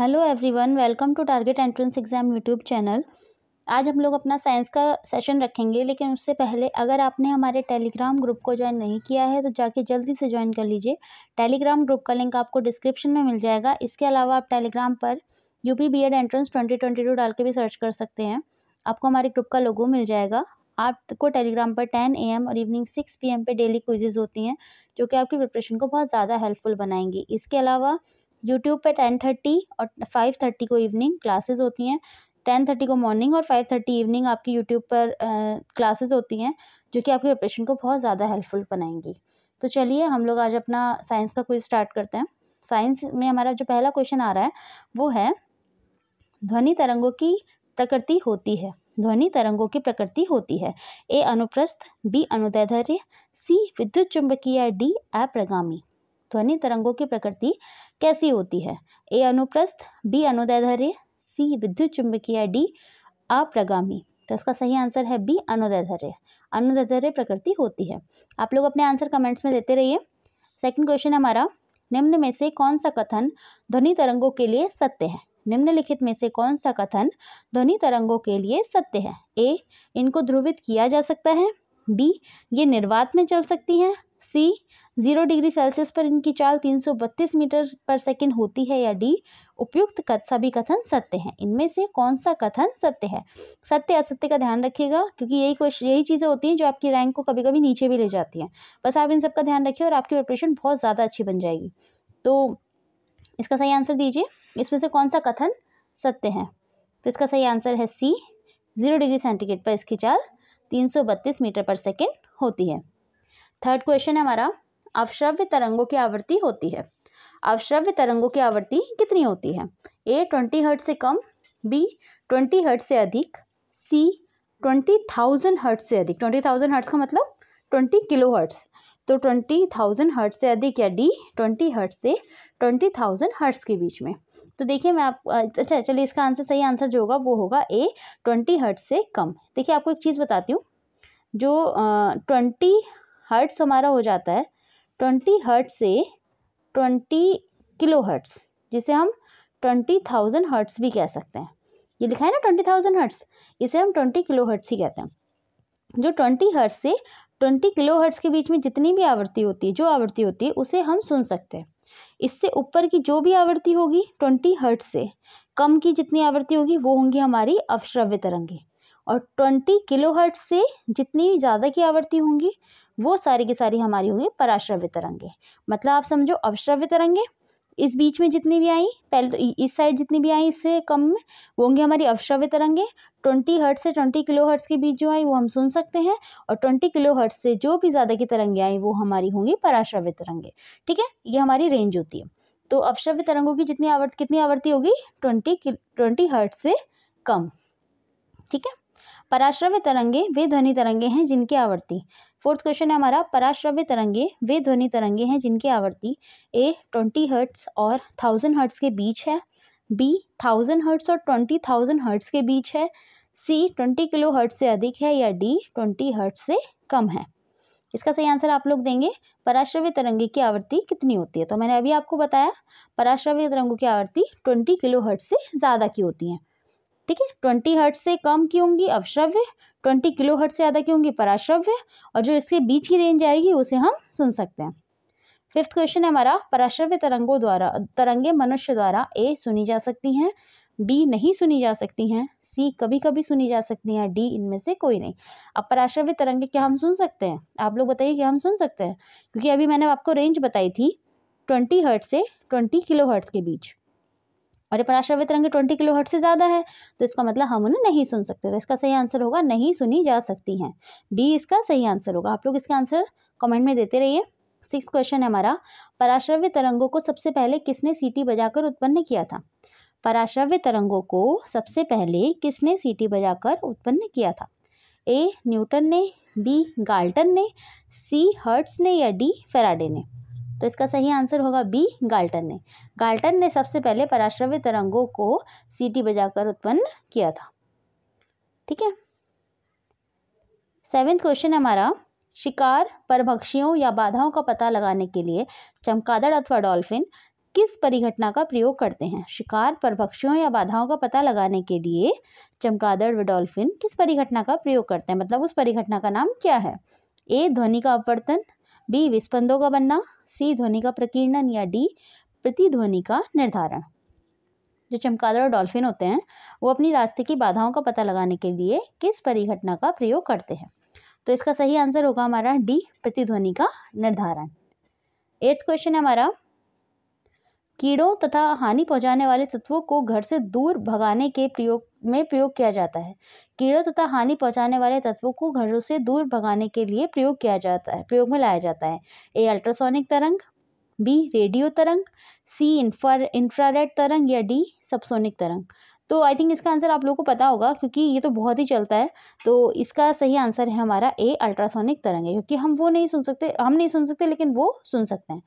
hello everyone welcome to target entrance exam YouTube channel आज हम लोग अपना साइंस का सेशन रखेंगे लेकिन उससे पहले अगर आपने हमारे टेलीग्राम ग्रुप को ज्वाइन नहीं किया है तो जाके जल्दी से ज्वाइन कर लीजिए टेलीग्राम ग्रुप का लिंक आपको डिस्क्रिप्शन में मिल जाएगा इसके अलावा आप टेलीग्राम पर U P B Ed entrance twenty twenty two डाल के भी सर्च कर सकते हैं आपको हमारे ग्रुप का लोगो मिल जाएगा आपको टेलीग्राम पर टेन ए एम और इवनिंग सिक्स पी एम पर डेली क्विजेज होती हैं जो कि आपकी प्रिपरेशन को बहुत ज़्यादा हेल्पफुल बनाएंगी इसके अलावा यूट्यूब पे टेन थर्टी और फाइव थर्टी को इवनिंग क्लासेस होती हैं टेन थर्टी को मॉर्निंग और फाइव थर्टी इवनिंग आपकी यूट्यूब पर क्लासेस होती हैं जो कि आपके प्रिपरेशन को बहुत ज़्यादा हेल्पफुल बनाएंगी तो चलिए हम लोग आज अपना साइंस का कोई स्टार्ट करते हैं साइंस में हमारा जो पहला क्वेश्चन आ रहा है वो है ध्वनि तरंगों की प्रकृति होती है ध्वनि तरंगों की प्रकृति होती है ए अनुप्रस्थ बी अनुदैधर्य सी विद्युत चुंबकीय डी अप्रगामी ध्वनि तरंगों की प्रकृति कैसी होती है ए अनुप्रस्थ बी अनुदैर्ध्य सी विद्युत चुंबकीय डी अप्रगामी तो इसका सही आंसर है बी अनुदैर्ध्य अनुदैर्ध्य प्रकृति होती है आप लोग अपने आंसर कमेंट्स में देते रहिए सेकंड क्वेश्चन हमारा निम्न में से कौन सा कथन ध्वनि तरंगों के लिए सत्य है निम्नलिखित में से कौन सा कथन ध्वनि तरंगों के लिए सत्य है ए इनको ध्रुवित किया जा सकता है बी ये निर्वात में चल सकती हैं सी जीरो डिग्री सेल्सियस पर इनकी चाल 332 मीटर पर सेकंड होती है या डी उपयुक्त कथ, सभी कथन सत्य हैं इनमें से कौन सा कथन सत्य है सत्य असत्य का ध्यान रखिएगा क्योंकि यही यही चीज़ें होती हैं जो आपकी रैंक को कभी कभी नीचे भी ले जाती हैं बस आप इन सब का ध्यान रखिए और आपकी प्रिपरेशन बहुत ज़्यादा अच्छी बन जाएगी तो इसका सही आंसर दीजिए इसमें से कौन सा कथन सत्य है तो इसका सही आंसर है सी जीरो डिग्री सेंटीग्रेड पर इसकी चाल तीन मीटर पर सेकेंड होती है थर्ड क्वेश्चन है हमारा अवश्रव्य तरंगों की आवृत्ति होती है अवश्रव्य तरंगों की आवृत्ति कितनी होती है ए ट्वेंटी हर्ट से कम बी ट्वेंटी हर्ट से अधिक सी ट्वेंटी थाउजेंड हर्ट से अधिक ट्वेंटी थाउजेंड हर्ट्स का मतलब ट्वेंटी किलो हर्ट्स तो ट्वेंटी थाउजेंड हर्ट से अधिक या डी ट्वेंटी हर्ट से ट्वेंटी थाउजेंड हर्ट्स के बीच में तो देखिए मैं आप अच्छा चलिए इसका आंसर सही आंसर जो होगा वो होगा ए ट्वेंटी हर्ट से कम देखिए आपको एक चीज़ बताती हूँ जो ट्वेंटी हर्ट्स हमारा हो जाता है ट्वेंटी हर्ट से ट्वेंटी किलो हर्ट्स जिसे हम ट्वेंटी थाउजेंड हर्ट्स भी कह सकते हैं ये लिखा है ना ट्वेंटी थाउजेंड हर्ट्स इसे हम ट्वेंटी किलो हर्ट्स ही कहते हैं जो ट्वेंटी हर्ट्स से ट्वेंटी किलो हर्ट्स के बीच में जितनी भी आवृत्ति होती है जो आवृत्ति होती है उसे हम सुन सकते हैं इससे ऊपर की जो भी आवृत्ति होगी ट्वेंटी हर्ट से कम की जितनी आवृत्ति होगी वो होंगी हमारी अवश्रव्य तरंगे और ट्वेंटी किलो हर्ट से जितनी ज़्यादा की आवृत्ति होंगी वो सारी की सारी हमारी होंगी पराश्रव्य तरंगे मतलब आप समझो अवश्रव्य तरंगे इस बीच में जितनी भी आई पहले तो इस साइड जितनी भी आई इससे कम में वो होंगी हमारी अवश्रव्य तरंगे ट्वेंटी हर्ट से ट्वेंटी किलो हर्ट्स के बीच जो आई वो हम सुन सकते हैं और ट्वेंटी किलो हर्ट्स से जो भी ज़्यादा की तरंगे आई वो हमारी होंगी पराश्रव्य तरंगे ठीक है ये हमारी रेंज होती है तो अवश्रव्य तरंगों की जितनी आवर्त कितनी आवर्ती होगी ट्वेंटी ट्वेंटी हर्ट से कम ठीक है पराश्रव्य तरंगे वे ध्वनि तरंगे हैं जिनकी आवृत्ति फोर्थ क्वेश्चन है हमारा पराश्रव्य तरंगे वे ध्वनि तरंगे हैं जिनकी आवृत्ति ए ट्वेंटी हर्ट्स और थाउजेंड हर्ट्स के बीच है बी थाउजेंड हर्ट्स और ट्वेंटी थाउजेंड हर्ट्स के बीच है सी ट्वेंटी किलो हर्ट्स से अधिक है या डी ट्वेंटी हर्ट्स से कम है इसका सही आंसर आप लोग देंगे पराश्रव्य तरंगे की आवृत्ति कितनी होती है तो मैंने अभी आपको बताया पराश्रव्य तरंगों की आवृत्ति ट्वेंटी किलो हर्ट से ज़्यादा की होती है ठीक है ट्वेंटी हर्ट से कम की होंगी अवश्रव्य ट्वेंटी किलो हर्ट से ज़्यादा की होंगी पराश्रव्य और जो इसके बीच की रेंज आएगी उसे हम सुन सकते हैं फिफ्थ क्वेश्चन है हमारा पराश्रव्य तरंगों द्वारा तरंगे मनुष्य द्वारा ए सुनी जा सकती हैं बी नहीं सुनी जा सकती हैं सी कभी कभी सुनी जा सकती हैं डी इनमें से कोई नहीं अब पराश्रव्य तरंगे क्या हम सुन सकते हैं आप लोग बताइए क्या हम सुन सकते हैं क्योंकि अभी मैंने आपको रेंज बताई थी ट्वेंटी हर्ट से ट्वेंटी किलो हर्ट के बीच और ये पराश्रवित तरंगे ट्वेंटी किलो हर्ट से ज़्यादा है तो इसका मतलब हम उन्हें नहीं सुन सकते तो इसका सही आंसर होगा नहीं सुनी जा सकती हैं बी इसका सही आंसर होगा आप लोग इसका आंसर कमेंट में देते रहिए सिक्स क्वेश्चन है हमारा पराश्रव्य तरंगों को सबसे पहले किसने सीटी बजाकर उत्पन्न किया था पराश्रव्य तरंगों को सबसे पहले किसने सीटी बजाकर उत्पन्न किया था ए न्यूटन ने बी गाल्टन ने सी हर्ट्स ने या डी फेराडे ने तो इसका सही आंसर होगा बी गाल्टन ने गाल्टन ने सबसे पहले पराश्रव्य तरंगों को सीटी बजाकर उत्पन्न किया था ठीक है सेवेंथ क्वेश्चन है हमारा शिकार परभक्षियों या बाधाओं का पता लगाने के लिए चमकादड़ अथवा डॉल्फिन किस परिघटना का प्रयोग करते हैं शिकार परभक्षियों या बाधाओं का पता लगाने के लिए चमकादड़ व डॉल्फिन किस परिघटना का प्रयोग करते हैं मतलब उस परिघटना का नाम क्या है ए ध्वनि का अपवर्तन बी विस्पंदों का बनना सी ध्वनि का प्रकीर्णन या डी प्रतिध्वनि का निर्धारण जो चमकादड़ और डॉल्फिन होते हैं वो अपनी रास्ते की बाधाओं का पता लगाने के लिए किस परिघटना का प्रयोग करते हैं तो इसका सही आंसर होगा हमारा डी प्रतिध्वनि का निर्धारण एट्थ क्वेश्चन है हमारा कीड़ों तथा हानि पहुंचाने वाले तत्वों को घर से दूर भगाने के प्रयोग में प्रयोग किया जाता है कीड़ों तथा हानि पहुंचाने वाले तत्वों को घरों से दूर भगाने के लिए प्रयोग किया जाता है प्रयोग में लाया जाता है ए अल्ट्रासोनिक तरंग बी रेडियो तरंग सी इंफ्रा इंफ्रारेड तरंग या डी सबसोनिक तरंग तो आई थिंक इसका आंसर आप लोगों को पता होगा क्योंकि ये तो बहुत ही चलता है तो इसका सही आंसर है हमारा ए अल्ट्रासोनिक तरंग है क्योंकि हम वो नहीं सुन सकते हम नहीं सुन सकते लेकिन वो सुन सकते हैं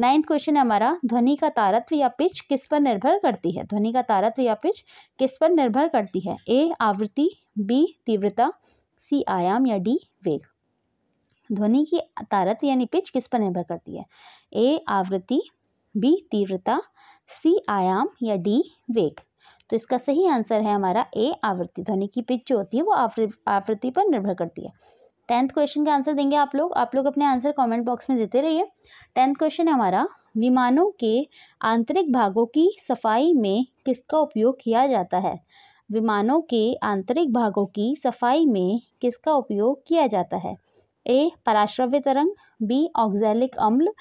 नाइन्थ क्वेश्चन है हमारा ध्वनि का तारत्व या पिच किस पर निर्भर करती है ध्वनि का तारत्व या पिच किस पर निर्भर करती है ए आवृत्ति बी तीव्रता सी आयाम या डी वेग ध्वनि की तारत्व यानी पिच किस पर निर्भर करती है ए आवृत्ति बी तीव्रता सी आयाम या डी वेग तो इसका सही आंसर है हमारा ए आवृत्ति ध्वनि की पिच जो होती है वो आवृत्ति पर निर्भर करती है टेंथ क्वेश्चन का आंसर देंगे आप लोग आप लोग अपने आंसर कमेंट बॉक्स में देते रहिए टेंथ क्वेश्चन है हमारा विमानों के आंतरिक भागों की सफाई में किसका उपयोग किया जाता है विमानों के आंतरिक भागों की सफाई में किसका उपयोग किया जाता है ए पराश्रव्य तरंग बी ऑक्सैलिक अम्ल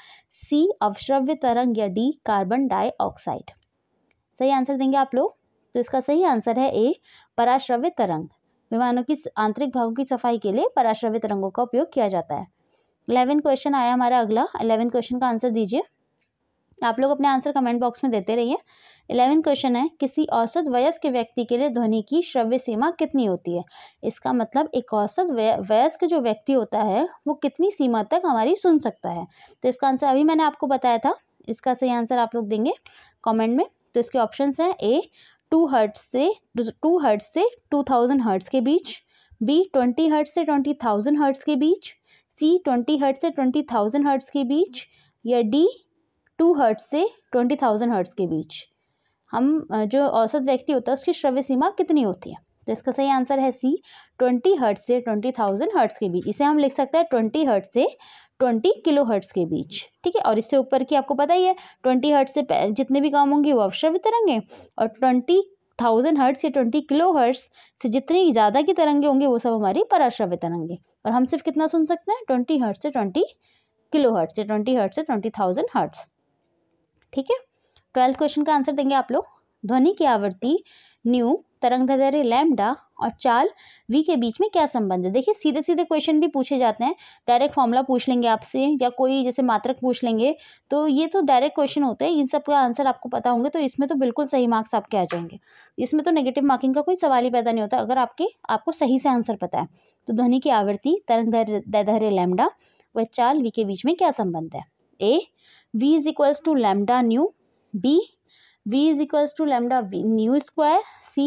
सी अवश्रव्य तरंग या डी कार्बन डाइऑक्साइड सही आंसर देंगे आप लोग तो इसका सही आंसर है ए पराश्रव्य तरंग विमानों की आंतरिक भागों की सफाई के लिए पराश्रवित रंगों का उपयोग किया जाता है इलेवन क्वेश्चन आया हमारा अगला इलेवन क्वेश्चन का आंसर दीजिए आप लोग अपने आंसर कमेंट बॉक्स में देते रहिए इलेवन क्वेश्चन है किसी औसत वयस्क व्यक्ति के लिए ध्वनि की श्रव्य सीमा कितनी होती है इसका मतलब एक औसत वयस्क जो व्यक्ति होता है वो कितनी सीमा तक हमारी सुन सकता है तो इसका आंसर अभी मैंने आपको बताया था इसका सही आंसर आप लोग देंगे कमेंट में तो इसके ऑप्शंस हैं ए टू हर्ट से टू हर्ट से टू थाउजेंड हर्ट्स के बीच बी ट्वेंटी हर्ट से ट्वेंटी थाउजेंड हर्ट्स के बीच सी ट्वेंटी हर्ट से ट्वेंटी थाउजेंड हर्ट्स के बीच या डी टू हर्ट से ट्वेंटी थाउजेंड हर्ट्स के बीच हम जो औसत व्यक्ति होता है उसकी श्रव्य सीमा कितनी होती है तो इसका सही आंसर है सी ट्वेंटी हर्ट से ट्वेंटी थाउजेंड हर्ट्स के बीच इसे हम लिख सकते हैं ट्वेंटी हर्ट से ट्वेंटी किलो हर्ट्स के बीच ठीक है और इससे ऊपर की आपको पता ही है ट्वेंटी हर्ट्स से जितने भी काम होंगे वो भी तरंगे और ट्वेंटी थाउजेंड हर्ट्स या ट्वेंटी किलो हर्ट्स से जितनी ज़्यादा की तरंगे होंगे वो सब हमारी पराश्रव्य तरंगे और हम सिर्फ कितना सुन सकते हैं ट्वेंटी हर्ट से ट्वेंटी किलो हर्ट से ट्वेंटी हर्ट से ट्वेंटी थाउजेंड हर्ट्स ठीक है ट्वेल्थ क्वेश्चन का आंसर देंगे आप लोग ध्वनि की आवृत्ति न्यू तरंगदैर्ध्य लैम्डा और चाल वी के बीच में क्या संबंध है देखिए सीधे सीधे क्वेश्चन भी पूछे जाते हैं डायरेक्ट फॉर्मूला पूछ लेंगे आपसे या कोई जैसे मात्रक पूछ लेंगे तो ये तो डायरेक्ट क्वेश्चन होते हैं इन सब का आंसर आपको पता होंगे तो इसमें तो बिल्कुल सही मार्क्स आपके आ जाएंगे इसमें तो नेगेटिव मार्किंग का कोई सवाल ही पैदा नहीं होता अगर आपके आपको सही से आंसर पता है तो ध्वनि की आवृत्ति तरंग दैर्ध्य लैम्डा व चाल वी के बीच में क्या संबंध है A V is equals to lambda nu B v is equals to lambda nu square C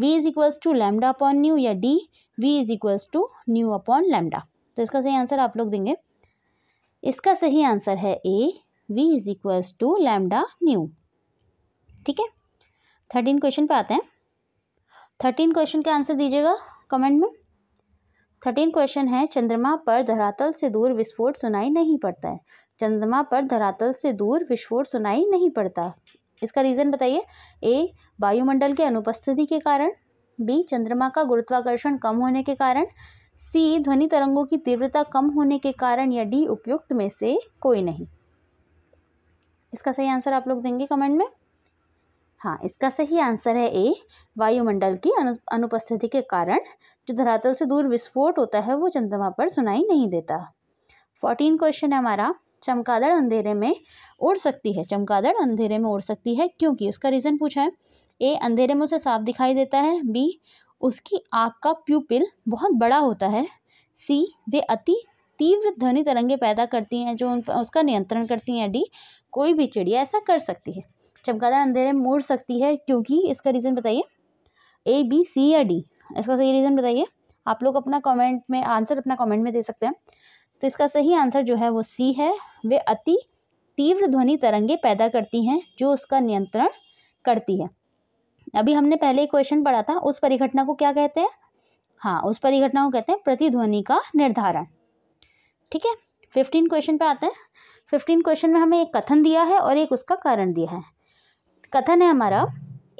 v is equals to lambda upon nu या d v is equals to nu upon lambda तो इसका सही answer आप लोग देंगे इसका सही answer है a v is equals to lambda nu ठीक है थर्टीन क्वेश्चन पे आते हैं थर्टीन क्वेश्चन का आंसर दीजिएगा कमेंट में थर्टीन क्वेश्चन है चंद्रमा पर धरातल से दूर विस्फोट सुनाई नहीं पड़ता है चंद्रमा पर धरातल से दूर विस्फोट सुनाई नहीं पड़ता इसका रीज़न बताइए ए वायुमंडल के अनुपस्थिति के कारण बी चंद्रमा का गुरुत्वाकर्षण कम होने के कारण सी ध्वनि तरंगों की तीव्रता कम होने के कारण या डी उपयुक्त में से कोई नहीं इसका सही आंसर आप लोग देंगे कमेंट में हाँ इसका सही आंसर है ए वायुमंडल की अनु, अनुपस्थिति के कारण जो धरातल से दूर विस्फोट होता है वो चंद्रमा पर सुनाई नहीं देता फोर्टीन क्वेश्चन है हमारा चमकादड़ अंधेरे में उड़ सकती है चमकादड़ अंधेरे में उड़ सकती है क्योंकि उसका रीज़न पूछा है ए अंधेरे में उसे साफ दिखाई देता है बी उसकी आँख का प्यूपिल बहुत बड़ा होता है सी वे अति तीव्र ध्वनि तरंगे पैदा करती हैं जो उन उसका नियंत्रण करती हैं डी कोई भी चिड़िया ऐसा कर सकती है चमकादड़ अंधेरे में उड़ सकती है क्योंकि इसका रीज़न बताइए ए बी सी या डी इसका सही रीज़न बताइए आप लोग अपना कमेंट में आंसर अपना कमेंट में दे सकते हैं तो इसका सही आंसर जो है वो सी है वे अति तीव्र ध्वनि तरंगे पैदा करती हैं जो उसका नियंत्रण करती है अभी हमने पहले क्वेश्चन पढ़ा था उस परिघटना को क्या कहते हैं हाँ उस परिघटना को कहते हैं प्रतिध्वनि का निर्धारण ठीक है फिफ्टीन क्वेश्चन पे आते हैं फिफ्टीन क्वेश्चन में हमें एक कथन दिया है और एक उसका कारण दिया है कथन है हमारा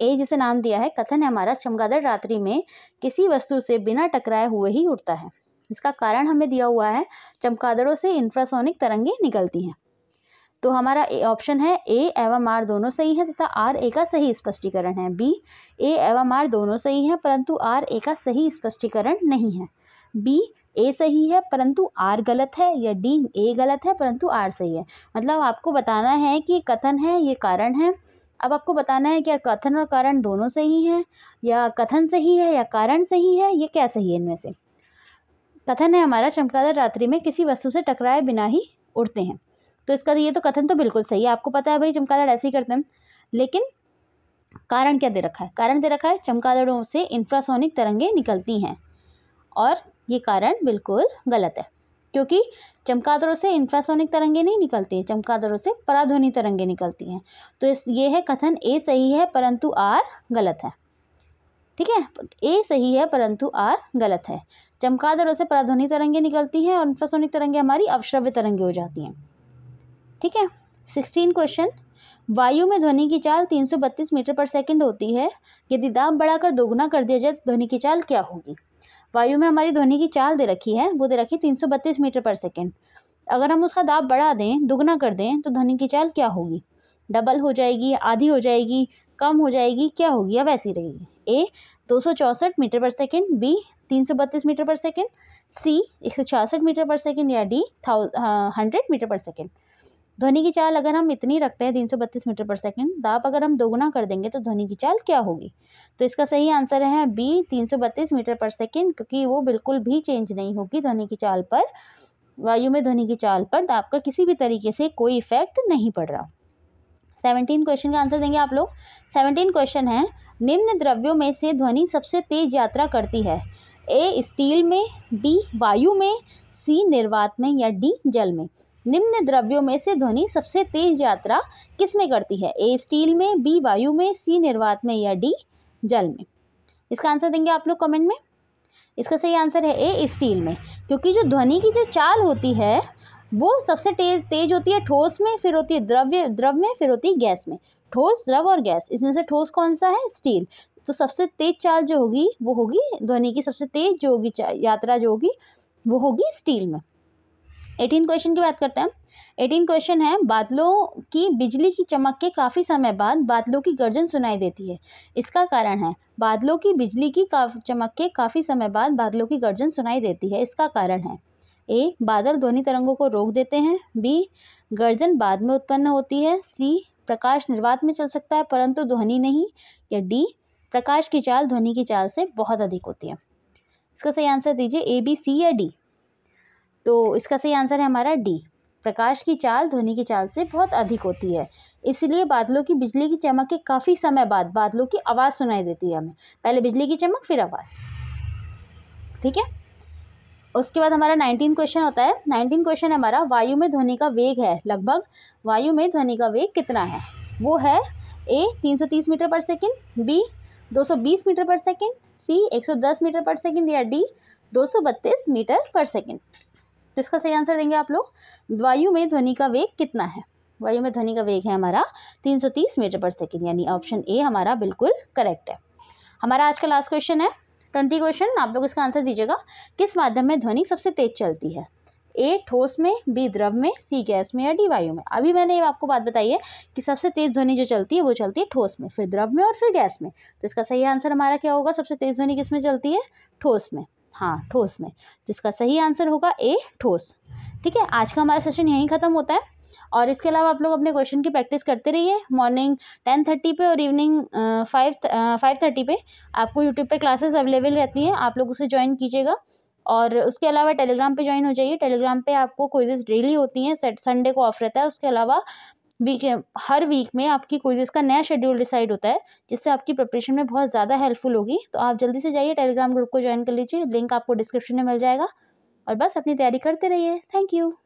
ए जिसे नाम दिया है कथन है हमारा चमगादड़ रात्रि में किसी वस्तु से बिना टकराए हुए ही उड़ता है इसका कारण हमें दिया हुआ है चमकादड़ों से इंफ्रासोनिक तरंगे निकलती हैं तो हमारा ऑप्शन है ए एवं आर दोनों सही है तथा आर ए का सही स्पष्टीकरण है बी ए एवं आर दोनों सही है परंतु आर ए का सही स्पष्टीकरण नहीं है बी ए सही है परंतु आर गलत है या डी ए गलत है परंतु आर सही है मतलब आपको बताना है कि कथन है ये कारण है अब आपको बताना है क्या कथन और कारण दोनों सही हैं या कथन सही है या कारण सही है ये क्या सही है इनमें से कथन है हमारा चमकादड़ रात्रि में किसी वस्तु से टकराए बिना ही उड़ते हैं तो इसका तो ये तो कथन तो बिल्कुल सही है आपको पता है भाई चमकादड़ ऐसे ही करते हैं लेकिन कारण क्या दे रखा है कारण दे रखा है चमकादड़ों से इंफ्रासोनिक तरंगे निकलती हैं और ये कारण बिल्कुल गलत है क्योंकि चमकादड़ों से इंफ्रासोनिक तरंगे नहीं निकलती हैं चमकादड़ों से पराध्वनि तरंगे निकलती हैं तो इस ये है कथन ए सही है परंतु आर गलत है ठीक है ए सही है परंतु आर गलत है चमकादड़ों से पराध्वनि तरंगे निकलती हैं और इंफ्रासोनिक तरंगे हमारी अवश्रव्य तरंगे हो जाती हैं ठीक है सिक्सटीन क्वेश्चन वायु में ध्वनि की चाल 332 मीटर पर सेकंड होती है यदि दाब बढ़ाकर दोगुना कर दिया जाए तो ध्वनि की चाल क्या होगी वायु में हमारी ध्वनि की चाल दे रखी है वो दे रखी 332 मीटर पर सेकेंड अगर हम उसका दाब बढ़ा दें दोगुना कर दें तो ध्वनि की चाल क्या होगी डबल हो जाएगी आधी हो जाएगी कम हो जाएगी क्या होगी या वैसी रहेगी ए दो मीटर पर सेकेंड बी तीन मीटर पर सेकेंड सी एक मीटर पर सेकेंड या D hundred metre per second ध्वनि की चाल अगर हम इतनी रखते हैं बत्तीस मीटर पर सेकेंड दाप तो अगर हम दोगुना कर देंगे तो ध्वनि की चाल क्या होगी तो इसका सही आंसर है बी बत्तीस मीटर पर सेकेंड क्योंकि वो बिल्कुल भी चेंज नहीं होगी ध्वनि की चाल पर वायु में ध्वनि की चाल पर दाप तो का किसी भी तरीके से कोई इफेक्ट नहीं पड़ रहा सेवनटीन क्वेश्चन का आंसर देंगे आप लोग सेवनटीन क्वेश्चन है निम्न द्रव्यों में से ध्वनि सबसे तेज यात्रा करती है ए स्टील में बी वायु में सी निर्वात में या डी जल में निम्न द्रव्यों में से ध्वनि सबसे तेज यात्रा किस में करती है ए स्टील में बी वायु में सी निर्वात में या डी जल में इसका आंसर देंगे आप लोग कमेंट में इसका सही आंसर है ए स्टील में क्योंकि जो ध्वनि की जो चाल होती है वो सबसे तेज तेज होती है ठोस में फिर होती है द्रव्य द्रव में फिर होती है गैस में ठोस द्रव और गैस इसमें से ठोस कौन सा है स्टील तो सबसे तेज चाल जो होगी वो होगी ध्वनि की सबसे तेज जो होगी यात्रा जो होगी वो होगी स्टील में एटीन क्वेश्चन की बात करते हैं एटीन क्वेश्चन है बादलों की बिजली की चमक के काफ़ी समय बाद बादलों की गर्जन सुनाई देती है इसका कारण है बादलों की बिजली की चमक के काफ़ी समय बाद बादलों की गर्जन सुनाई देती है इसका कारण है ए बादल ध्वनि तरंगों को रोक देते हैं बी गर्जन बाद में उत्पन्न होती है सी प्रकाश निर्वात में चल सकता है परंतु ध्वनि नहीं या डी प्रकाश की चाल ध्वनि की चाल से बहुत अधिक होती है इसका सही आंसर दीजिए ए बी सी या डी तो इसका सही आंसर है हमारा डी प्रकाश की चाल ध्वनि की चाल से बहुत अधिक होती है इसलिए बादलों की बिजली की चमक के काफ़ी समय बाद बादलों की आवाज़ सुनाई देती है हमें पहले बिजली की चमक फिर आवाज़ ठीक है उसके बाद हमारा नाइनटीन क्वेश्चन होता है नाइनटीन क्वेश्चन है हमारा वायु में ध्वनि का वेग है लगभग वायु में ध्वनि का वेग कितना है वो है A 330 metre per second B 220 metre per second C 110 metre per second या डी बत्तीस मीटर पर सेकेंड तो इसका सही आंसर देंगे आप लोग वायु में ध्वनि का वेग कितना है वायु में ध्वनि का वेग है हमारा 330 मीटर पर सेकेंड यानी ऑप्शन ए हमारा बिल्कुल करेक्ट है हमारा आज का लास्ट क्वेश्चन है ट्वेंटी क्वेश्चन आप लोग इसका आंसर दीजिएगा किस माध्यम में ध्वनि सबसे तेज चलती है ए ठोस में बी द्रव में सी गैस में या डी वायु में अभी मैंने आपको बात बताई है कि सबसे तेज ध्वनि जो चलती है वो चलती है ठोस में फिर द्रव में और फिर गैस में तो इसका सही आंसर हमारा क्या होगा सबसे तेज ध्वनि किस में चलती है ठोस में हाँ ठोस में जिसका तो सही आंसर होगा ए ठोस ठीक है आज का हमारा सेशन यहीं ख़त्म होता है और इसके अलावा आप लोग अपने क्वेश्चन की प्रैक्टिस करते रहिए मॉर्निंग टेन थर्टी पे और इवनिंग फाइव फाइव थर्टी पे आपको यूट्यूब पे क्लासेस अवेलेबल रहती हैं आप लोग उसे ज्वाइन कीजिएगा और उसके अलावा टेलीग्राम पे ज्वाइन हो जाइए टेलीग्राम पे आपको क्विजेज डेली होती हैं सेट संडे को ऑफ रहता है उसके अलावा वीक हर वीक में आपकी कोइजेज़ का नया शेड्यूल डिसाइड होता है जिससे आपकी प्रिपरेशन में बहुत ज़्यादा हेल्पफुल होगी तो आप जल्दी से जाइए टेलीग्राम ग्रुप को ज्वाइन कर लीजिए लिंक आपको डिस्क्रिप्शन में मिल जाएगा और बस अपनी तैयारी करते रहिए थैंक यू